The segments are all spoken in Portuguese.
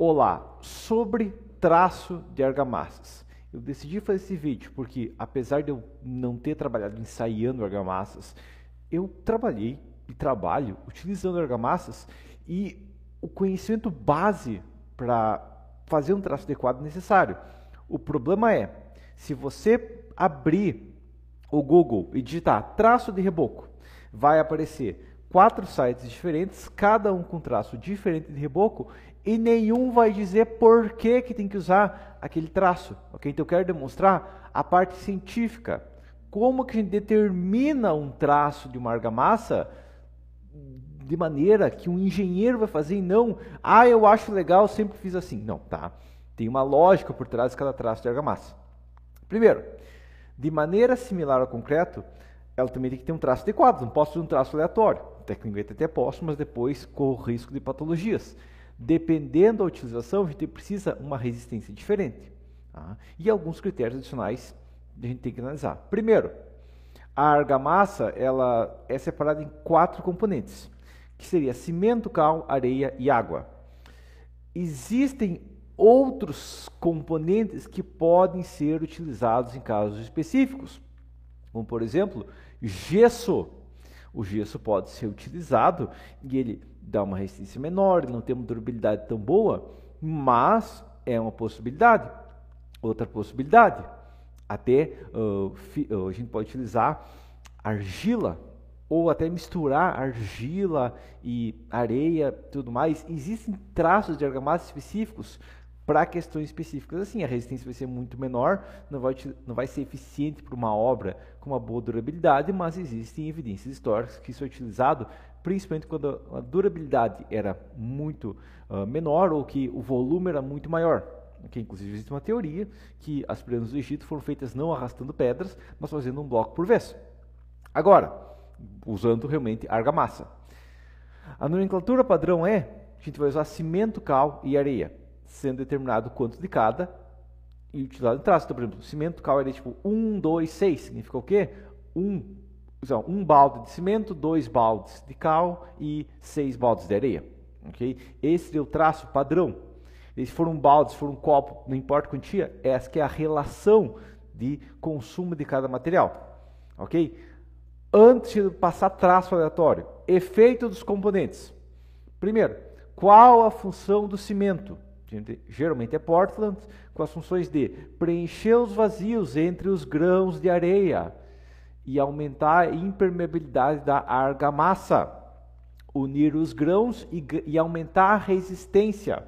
Olá, sobre traço de argamassas. Eu decidi fazer esse vídeo porque, apesar de eu não ter trabalhado ensaiando argamassas, eu trabalhei e trabalho utilizando argamassas e o conhecimento base para fazer um traço adequado é necessário. O problema é, se você abrir o Google e digitar traço de reboco, vai aparecer quatro sites diferentes, cada um com traço diferente de reboco, e nenhum vai dizer por que, que tem que usar aquele traço. Okay? Então eu quero demonstrar a parte científica. Como que a gente determina um traço de uma argamassa de maneira que um engenheiro vai fazer e não, ah, eu acho legal, sempre fiz assim. Não, tá. Tem uma lógica por trás de cada traço de argamassa. Primeiro, de maneira similar ao concreto, ela também tem que ter um traço adequado, não posso ter um traço aleatório. Tecnicamente até posso, mas depois corro risco de patologias. Dependendo da utilização, a gente precisa uma resistência diferente. Tá? E alguns critérios adicionais a gente tem que analisar. Primeiro, a argamassa ela é separada em quatro componentes, que seria cimento, cal, areia e água. Existem outros componentes que podem ser utilizados em casos específicos, como por exemplo, gesso o gesso pode ser utilizado e ele dá uma resistência menor, ele não tem uma durabilidade tão boa, mas é uma possibilidade. Outra possibilidade, até uh, a gente pode utilizar argila ou até misturar argila e areia, tudo mais. Existem traços de argamassa específicos para questões específicas. Assim, a resistência vai ser muito menor, não vai, não vai ser eficiente para uma obra com uma boa durabilidade, mas existem evidências históricas que isso é utilizado, principalmente quando a durabilidade era muito uh, menor ou que o volume era muito maior. Que inclusive existe uma teoria que as pirâmides do Egito foram feitas não arrastando pedras, mas fazendo um bloco por vez. Agora, usando realmente argamassa. A nomenclatura padrão é: a gente vai usar cimento, cal e areia sendo determinado quanto de cada e utilizado em traço. Então, por exemplo, cimento cal é tipo 1, 2, 6, significa o quê? 1, um, então, um balde de cimento, dois baldes de cal e seis baldes de areia. Okay? Esse é o traço padrão. E se for um balde, se for um copo, não importa a quantia, essa que é a relação de consumo de cada material. Ok? Antes de passar traço aleatório, efeito dos componentes. Primeiro, qual a função do cimento? geralmente é Portland, com as funções de preencher os vazios entre os grãos de areia e aumentar a impermeabilidade da argamassa, unir os grãos e, e aumentar a resistência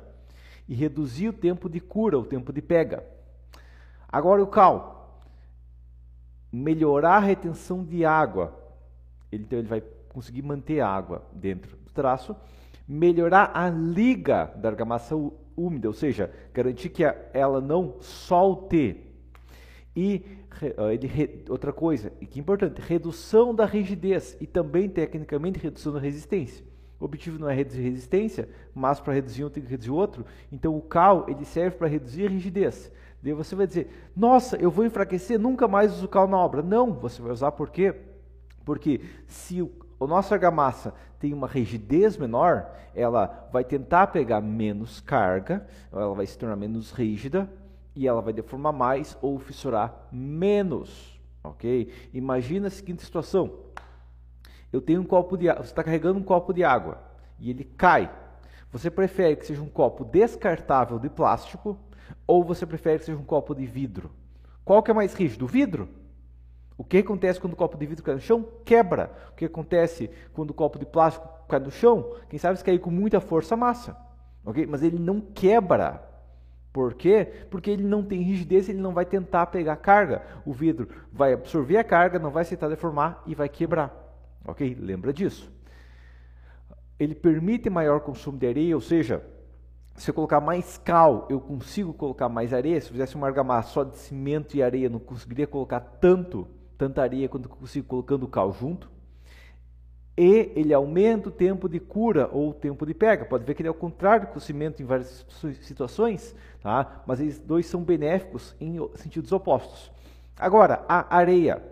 e reduzir o tempo de cura, o tempo de pega. Agora o cal, melhorar a retenção de água, ele, então ele vai conseguir manter a água dentro do traço, melhorar a liga da argamassa úmida, ou seja, garantir que ela não solte. E ah, ele, outra coisa, e que é importante, redução da rigidez e também tecnicamente redução da resistência. O objetivo não é reduzir resistência, mas para reduzir um tem que reduzir outro. Então o cal ele serve para reduzir a rigidez. Daí você vai dizer, nossa, eu vou enfraquecer, nunca mais uso cal na obra. Não, você vai usar por quê? Porque se a nossa argamassa tem uma rigidez menor, ela vai tentar pegar menos carga, ela vai se tornar menos rígida e ela vai deformar mais ou fissurar menos, ok? Imagina a seguinte situação: eu tenho um copo de, você está carregando um copo de água e ele cai. Você prefere que seja um copo descartável de plástico ou você prefere que seja um copo de vidro? Qual que é mais rígido, o vidro? O que acontece quando o copo de vidro cai no chão? Quebra. O que acontece quando o copo de plástico cai no chão? Quem sabe se cair com muita força, massa. Okay? Mas ele não quebra. Por quê? Porque ele não tem rigidez, ele não vai tentar pegar carga. O vidro vai absorver a carga, não vai aceitar deformar e vai quebrar. Ok? Lembra disso. Ele permite maior consumo de areia, ou seja, se eu colocar mais cal, eu consigo colocar mais areia. Se eu fizesse uma argamassa só de cimento e areia, não conseguiria colocar tanto tanto areia quanto se colocando o cal junto. E ele aumenta o tempo de cura ou o tempo de pega. Pode ver que ele é o contrário do cimento em várias situações, tá? mas eles dois são benéficos em sentidos opostos. Agora, a areia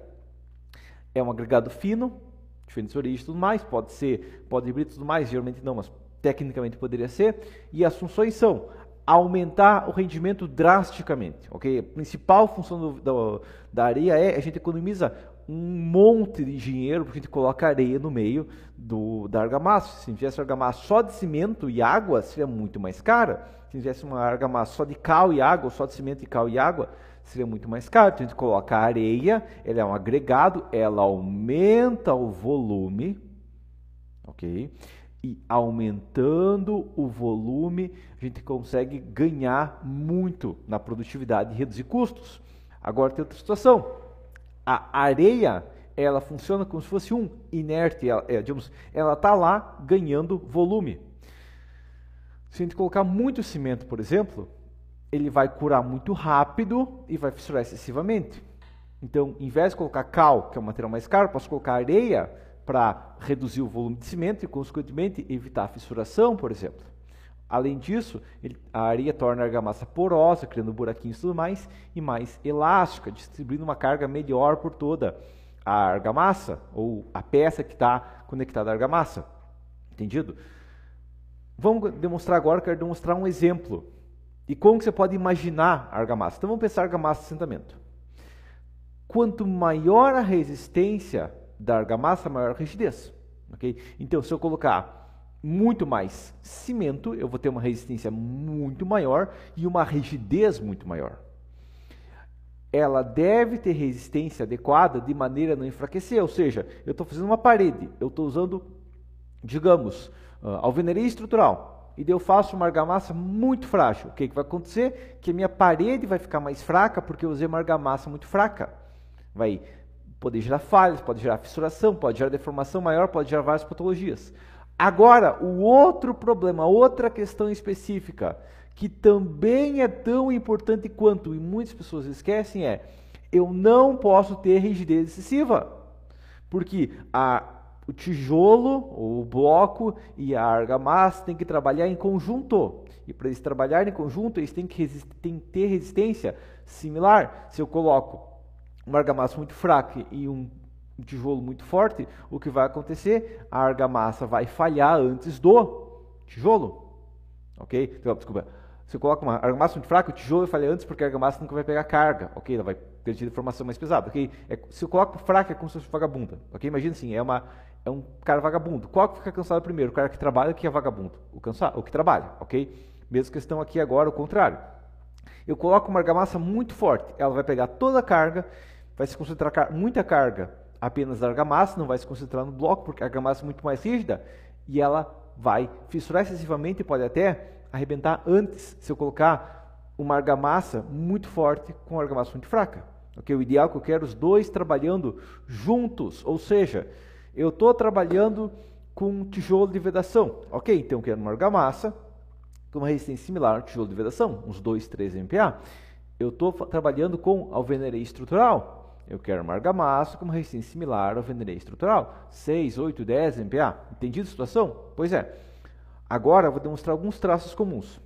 é um agregado fino, diferentes origens e tudo mais, pode ser, pode hibrir tudo mais, geralmente não, mas tecnicamente poderia ser. E as funções são aumentar o rendimento drasticamente, ok? A principal função do, do, da areia é a gente economiza um monte de dinheiro porque a gente coloca areia no meio do, da argamassa. Se tivesse argamassa só de cimento e água, seria muito mais cara. Se tivesse uma argamassa só de cal e água, só de cimento e cal e água, seria muito mais caro. Então a gente coloca a areia, ela é um agregado, ela aumenta o volume, ok? e aumentando o volume, a gente consegue ganhar muito na produtividade e reduzir custos. Agora tem outra situação. A areia, ela funciona como se fosse um inerte, ela, é, digamos, ela está lá ganhando volume. Se a gente colocar muito cimento, por exemplo, ele vai curar muito rápido e vai fissurar excessivamente. Então, em vez de colocar cal, que é um material mais caro, posso colocar areia, para reduzir o volume de cimento e, consequentemente, evitar a fissuração, por exemplo. Além disso, ele, a areia torna a argamassa porosa, criando buraquinhos e tudo mais, e mais elástica, distribuindo uma carga melhor por toda a argamassa, ou a peça que está conectada à argamassa. Entendido? Vamos demonstrar agora, quero demonstrar um exemplo. E como você pode imaginar a argamassa? Então vamos pensar argamassa de assentamento. Quanto maior a resistência da argamassa, maior rigidez. Okay? Então, se eu colocar muito mais cimento, eu vou ter uma resistência muito maior e uma rigidez muito maior. Ela deve ter resistência adequada de maneira a não enfraquecer, ou seja, eu estou fazendo uma parede, eu estou usando, digamos, ah, alvenaria estrutural, e eu faço uma argamassa muito frágil. O que, que vai acontecer? Que a minha parede vai ficar mais fraca porque eu usei uma argamassa muito fraca. Vai Poder gerar falhas, pode gerar fissuração, pode gerar deformação maior, pode gerar várias patologias. Agora, o outro problema, outra questão específica, que também é tão importante quanto, e muitas pessoas esquecem, é eu não posso ter rigidez excessiva. Porque a, o tijolo, o bloco e a argamassa têm que trabalhar em conjunto. E para eles trabalharem em conjunto, eles têm que, têm que ter resistência similar. Se eu coloco uma argamassa muito fraca e um tijolo muito forte, o que vai acontecer? A argamassa vai falhar antes do tijolo. Ok? Então, desculpa. Você coloca uma argamassa muito fraca, o tijolo vai falhar antes porque a argamassa nunca vai pegar carga. Ok? Ela vai ter perder formação mais pesada. Ok? É, se eu coloco fraca, é como se fosse vagabunda. Ok? Imagina assim, é uma é um cara vagabundo. Qual que fica cansado primeiro? O cara que trabalha que é vagabundo? O cansado, o que trabalha, ok? que questão aqui agora, o contrário. Eu coloco uma argamassa muito forte, ela vai pegar toda a carga vai se concentrar muita carga apenas na argamassa, não vai se concentrar no bloco, porque a argamassa é muito mais rígida e ela vai fissurar excessivamente e pode até arrebentar antes se eu colocar uma argamassa muito forte com uma argamassa muito fraca. Okay? O ideal é que eu quero os dois trabalhando juntos, ou seja, eu estou trabalhando com um tijolo de vedação. Ok, então eu quero uma argamassa com uma resistência similar ao tijolo de vedação, uns 2, 3 MPa. Eu estou trabalhando com alvenaria estrutural. Eu quero uma argamassa com uma resistência similar ao VND estrutural, 6, 8, 10 MPa. Entendido a situação? Pois é. Agora eu vou demonstrar alguns traços comuns.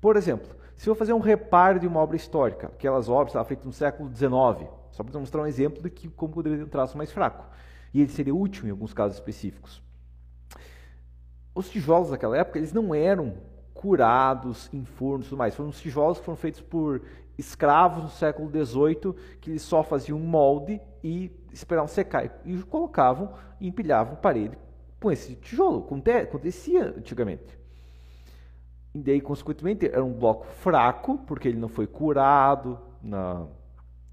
Por exemplo, se eu fazer um reparo de uma obra histórica, aquelas obras estavam feitas no século XIX, só para demonstrar um exemplo de que, como poderia ter um traço mais fraco. E ele seria útil em alguns casos específicos. Os tijolos daquela época, eles não eram curados em fornos e tudo mais. Foram os tijolos que foram feitos por escravos no século XVIII, que eles só faziam um molde e esperavam secar e colocavam e empilhavam parede com esse tijolo. Acontecia antigamente. E daí, consequentemente, era um bloco fraco, porque ele não foi curado na,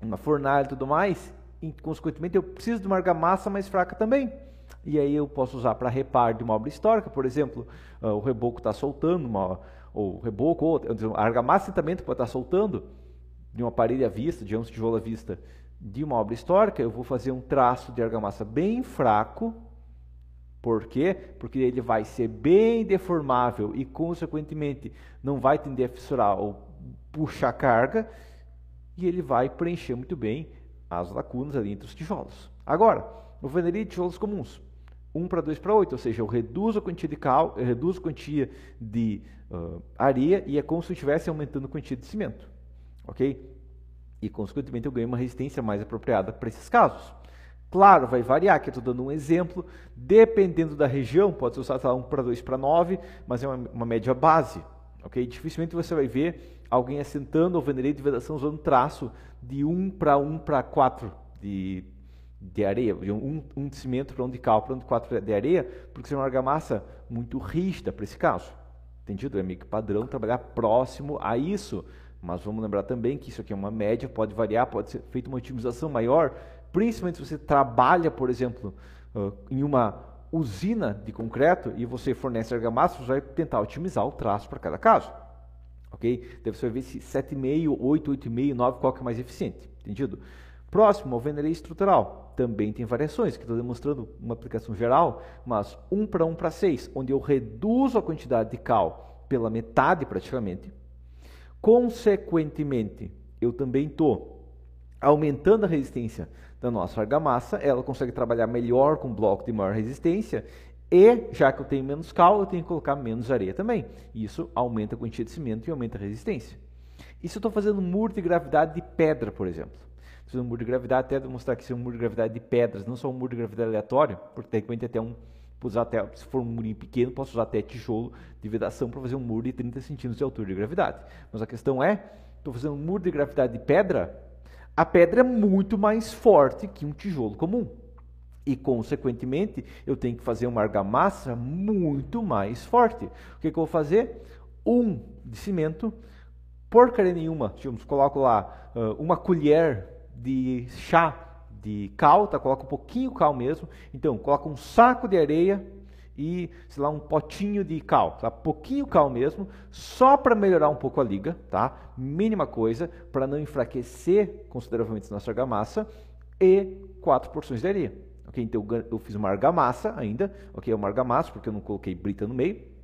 na fornalha e tudo mais. E, consequentemente, eu preciso de uma argamassa mais fraca também. E aí eu posso usar para reparo de uma obra histórica, por exemplo, uh, o reboco está soltando, uma, ou o reboco, ou a argamassa também pode estar tá soltando de uma parede à vista, de um tijolo à vista de uma obra histórica, eu vou fazer um traço de argamassa bem fraco. Por quê? Porque ele vai ser bem deformável e, consequentemente, não vai tender a fissurar ou puxar carga e ele vai preencher muito bem as lacunas ali entre os tijolos. Agora, eu venderia tijolos comuns, 1 para 2 para 8, ou seja, eu reduzo a quantia de cal, reduzo a quantia de uh, areia e é como se eu estivesse aumentando a quantia de cimento ok? E, consequentemente, eu ganho uma resistência mais apropriada para esses casos. Claro, vai variar, que eu estou dando um exemplo, dependendo da região, pode ser usado 1 para 2 para 9, mas é uma, uma, média base, ok? Dificilmente você vai ver alguém assentando ou alvenaria de vedação usando traço de 1 para 1 para 4 de, de areia, de 1, 1 de cimento para 1 de cal para 1 de 4 de areia, porque é uma argamassa muito rígida para esse caso, entendido? É meio que padrão trabalhar próximo a isso, mas vamos lembrar também que isso aqui é uma média, pode variar, pode ser feita uma otimização maior, principalmente se você trabalha, por exemplo, uh, em uma usina de concreto e você fornece argamassa, você vai tentar otimizar o traço para cada caso. Ok? Deve ser ver se 7,5, 8, 8,5, 9, qual que é mais eficiente. Entendido? Próximo, alvenaria estrutural. Também tem variações, que estou demonstrando uma aplicação geral, mas 1 para 1 para 6, onde eu reduzo a quantidade de cal pela metade praticamente, Consequentemente, eu também estou aumentando a resistência da nossa argamassa, ela consegue trabalhar melhor com bloco de maior resistência e, já que eu tenho menos cal, eu tenho que colocar menos areia também. Isso aumenta a quantidade de cimento e aumenta a resistência. E se eu estou fazendo um muro de gravidade de pedra, por exemplo? fazendo um muro de gravidade, até demonstrar que isso é um muro de gravidade de pedras, não só um muro de gravidade aleatório, porque tem que até um usar até, se for um murinho pequeno, posso usar até tijolo de vedação para fazer um muro de 30 centímetros de altura de gravidade. Mas a questão é, estou fazendo um muro de gravidade de pedra, a pedra é muito mais forte que um tijolo comum. E, consequentemente, eu tenho que fazer uma argamassa muito mais forte. O que, que eu vou fazer? Um de cimento, porcaria nenhuma. Digamos, coloco lá uh, uma colher de chá de cal, tá? Coloca um pouquinho cal mesmo. Então, coloca um saco de areia e, sei lá, um potinho de cal, tá? Pouquinho cal mesmo, só para melhorar um pouco a liga, tá? Mínima coisa, para não enfraquecer consideravelmente nossa argamassa e quatro porções de areia. OK? Então, eu fiz uma argamassa ainda, OK? É uma argamassa porque eu não coloquei brita no meio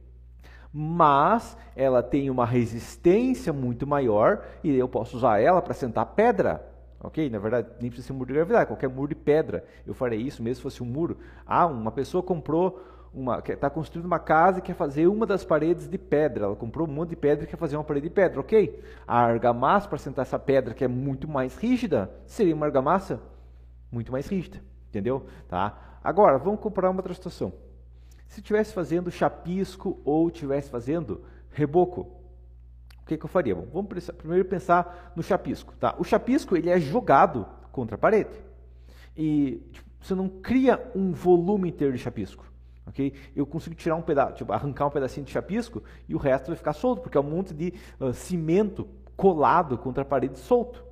mas ela tem uma resistência muito maior e eu posso usar ela para sentar pedra. Ok? Na verdade, nem precisa ser um muro de gravidade, qualquer muro de pedra. Eu farei isso mesmo se fosse um muro. Ah, uma pessoa comprou uma, está construindo uma casa e quer fazer uma das paredes de pedra. Ela comprou um monte de pedra e quer fazer uma parede de pedra, ok? A argamassa para sentar essa pedra que é muito mais rígida seria uma argamassa muito mais rígida, entendeu? Tá? Agora vamos comparar uma outra situação. Se estivesse fazendo chapisco ou estivesse fazendo reboco, o que, que eu faria? Bom, vamos pensar, primeiro pensar no chapisco. Tá? O chapisco ele é jogado contra a parede. E tipo, você não cria um volume inteiro de chapisco. Okay? Eu consigo tirar um pedaço, tipo, arrancar um pedacinho de chapisco e o resto vai ficar solto, porque é um monte de uh, cimento colado contra a parede solto.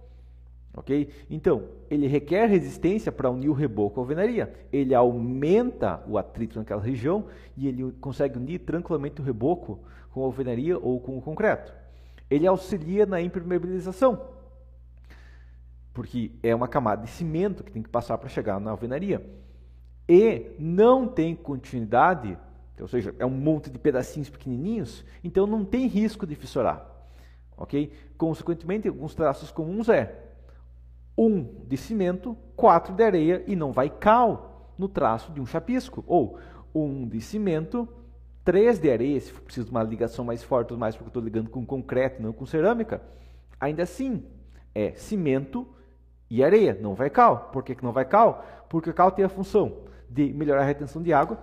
Ok? Então, ele requer resistência para unir o reboco à alvenaria. Ele aumenta o atrito naquela região e ele consegue unir tranquilamente o reboco com a alvenaria ou com o concreto ele auxilia na impermeabilização, porque é uma camada de cimento que tem que passar para chegar na alvenaria. E não tem continuidade, ou seja, é um monte de pedacinhos pequenininhos, então não tem risco de fissurar. Ok? Consequentemente, alguns traços comuns é um de cimento, quatro de areia e não vai cal no traço de um chapisco, ou um de cimento, Três de areia, se for preciso de uma ligação mais forte ou mais, porque eu estou ligando com concreto, não com cerâmica, ainda assim é cimento e areia, não vai cal. Por que, que não vai cal? Porque cal tem a função de melhorar a retenção de água,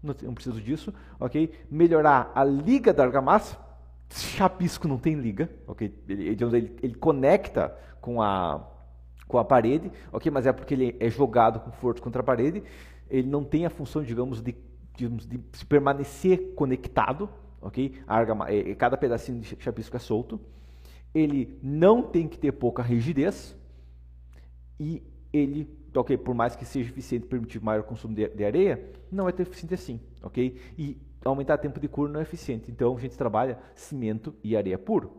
não preciso disso, ok? Melhorar a liga da argamassa, chapisco não tem liga, ok? Ele, ele, ele conecta com a, com a parede, ok? Mas é porque ele é jogado com força contra a parede, ele não tem a função, digamos, de digamos, de permanecer conectado, ok? Argama, é, é, cada pedacinho de chapisco é solto. Ele não tem que ter pouca rigidez e ele, ok, por mais que seja eficiente permitir maior consumo de, de areia, não é tão eficiente assim, ok? E aumentar o tempo de cura não é eficiente. Então a gente trabalha cimento e areia puro.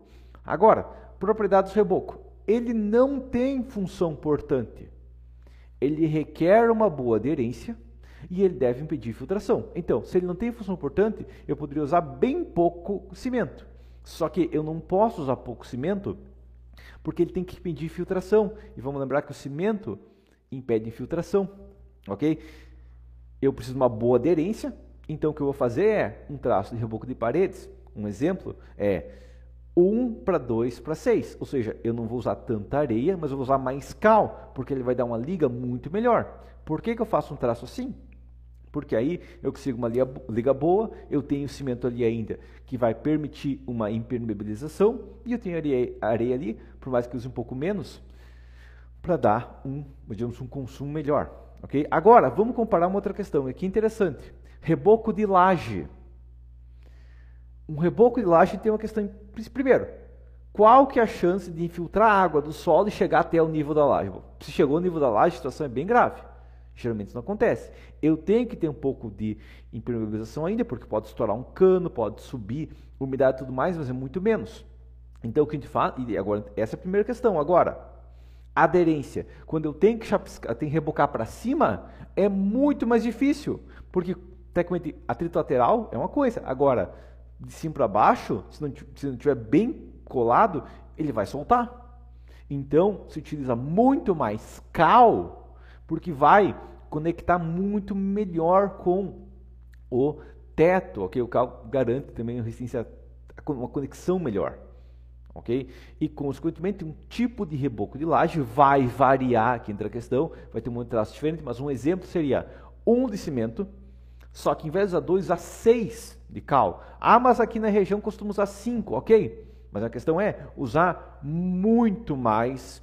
Agora, propriedades do reboco. Ele não tem função portante. Ele requer uma boa aderência e ele deve impedir filtração. Então, se ele não tem função importante, eu poderia usar bem pouco cimento. Só que eu não posso usar pouco cimento porque ele tem que impedir filtração. E vamos lembrar que o cimento impede infiltração, ok? Eu preciso de uma boa aderência, então o que eu vou fazer é um traço de reboco de paredes. Um exemplo é 1 para 2 para 6, ou seja, eu não vou usar tanta areia, mas eu vou usar mais cal, porque ele vai dar uma liga muito melhor. Por que, que eu faço um traço assim? Porque aí eu consigo uma liga boa, eu tenho cimento ali ainda que vai permitir uma impermeabilização e eu tenho areia, ali, por mais que use um pouco menos, para dar um, digamos, um consumo melhor. Okay? Agora, vamos comparar uma outra questão, aqui interessante. Reboco de laje. Um reboco de laje tem uma questão, primeiro, qual que é a chance de infiltrar água do solo e chegar até o nível da laje? Se chegou ao nível da laje, a situação é bem grave. Geralmente isso não acontece. Eu tenho que ter um pouco de impermeabilização ainda, porque pode estourar um cano, pode subir umidade e tudo mais, mas é muito menos. Então o que a gente fala, e agora essa é a primeira questão. Agora, aderência. Quando eu tenho que chapiscar, tenho que rebocar para cima, é muito mais difícil, porque tecnicamente atrito lateral é uma coisa. Agora, de cima para baixo, se não, se não tiver bem colado, ele vai soltar. Então, se utiliza muito mais cal porque vai conectar muito melhor com o teto, ok? O carro garante também uma conexão melhor, ok? E consequentemente um tipo de reboco de laje vai variar, aqui entra a questão, vai ter um monte de traço diferente, mas um exemplo seria um de cimento, só que em vez de usar 2, a 6 de cal. Ah, mas aqui na região costuma usar 5, ok? Mas a questão é usar muito mais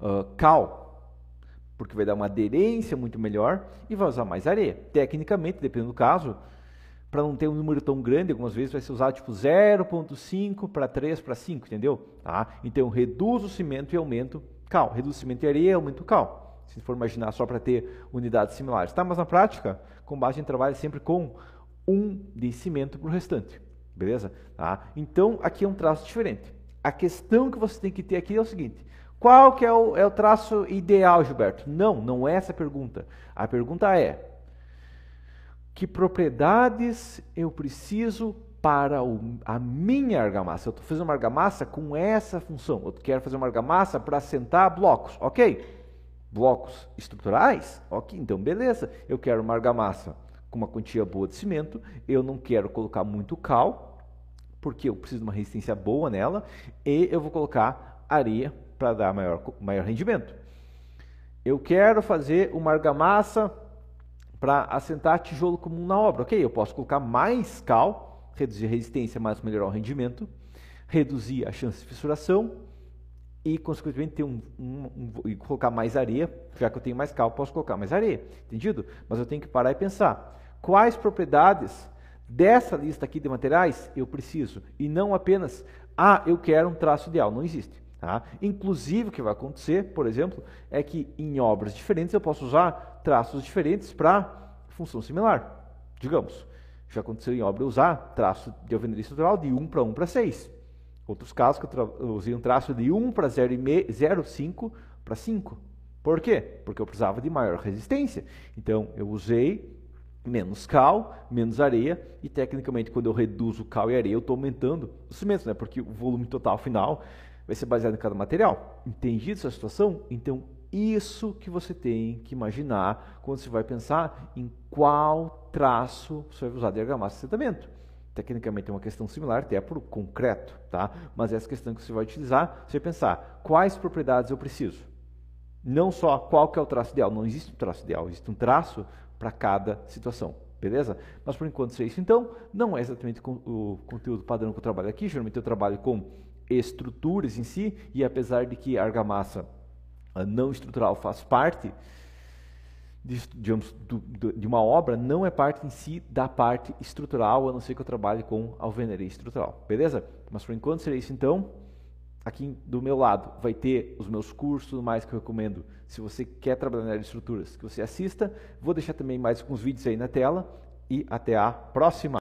uh, cal, porque vai dar uma aderência muito melhor e vai usar mais areia. Tecnicamente, dependendo do caso, para não ter um número tão grande, algumas vezes vai ser usado tipo 0.5 para 3 para 5, entendeu? Tá? Então, reduz o cimento e aumenta o cal. Reduz o cimento e areia, aumenta o cal. Se for imaginar só para ter unidades similares. Tá? Mas na prática, com a gente trabalha é sempre com um de cimento para o restante. Beleza? Tá? Então, aqui é um traço diferente. A questão que você tem que ter aqui é o seguinte: qual que é o, é o traço ideal, Gilberto? Não, não é essa a pergunta. A pergunta é: que propriedades eu preciso para o, a minha argamassa. Eu estou fazendo uma argamassa com essa função. Eu quero fazer uma argamassa para assentar blocos, ok? Blocos estruturais, ok? Então, beleza. Eu quero uma argamassa com uma quantia boa de cimento. Eu não quero colocar muito cal, porque eu preciso de uma resistência boa nela. E eu vou colocar areia para dar maior, maior rendimento. Eu quero fazer uma argamassa para assentar tijolo comum na obra. Ok, eu posso colocar mais cal, reduzir a resistência, mas melhorar o rendimento, reduzir a chance de fissuração e, consequentemente, ter um, um, um, e colocar mais areia. Já que eu tenho mais cal, posso colocar mais areia. Entendido? Mas eu tenho que parar e pensar. Quais propriedades dessa lista aqui de materiais eu preciso? E não apenas, ah, eu quero um traço ideal. Não existe. Tá? Inclusive, o que vai acontecer, por exemplo, é que em obras diferentes eu posso usar traços diferentes para função similar. Digamos, já aconteceu em obra usar traço de alvenaria estrutural de 1 para 1 para 6. Outros casos que eu, eu usei um traço de 1 para 0,5 para 5. Por quê? Porque eu precisava de maior resistência. Então, eu usei menos cal, menos areia, e tecnicamente quando eu reduzo cal e areia, eu estou aumentando os cimentos, né? porque o volume total final vai ser baseado em cada material. Entendido essa situação? Então, isso que você tem que imaginar quando você vai pensar em qual traço você vai usar de argamassa de assentamento. Tecnicamente é uma questão similar, até para o concreto, tá? mas essa questão que você vai utilizar, você vai pensar quais propriedades eu preciso. Não só qual que é o traço ideal, não existe um traço ideal, existe um traço para cada situação. Beleza? Mas por enquanto isso é isso. Então, não é exatamente o conteúdo padrão que eu trabalho aqui. Geralmente eu trabalho com estruturas em si, e apesar de que a argamassa não estrutural faz parte de, digamos, do, de uma obra, não é parte em si da parte estrutural, a não ser que eu trabalhe com alvenaria estrutural. Beleza? Mas por enquanto seria isso então. Aqui do meu lado vai ter os meus cursos, tudo mais que eu recomendo. Se você quer trabalhar na área de estruturas, que você assista. Vou deixar também mais alguns vídeos aí na tela e até a próxima!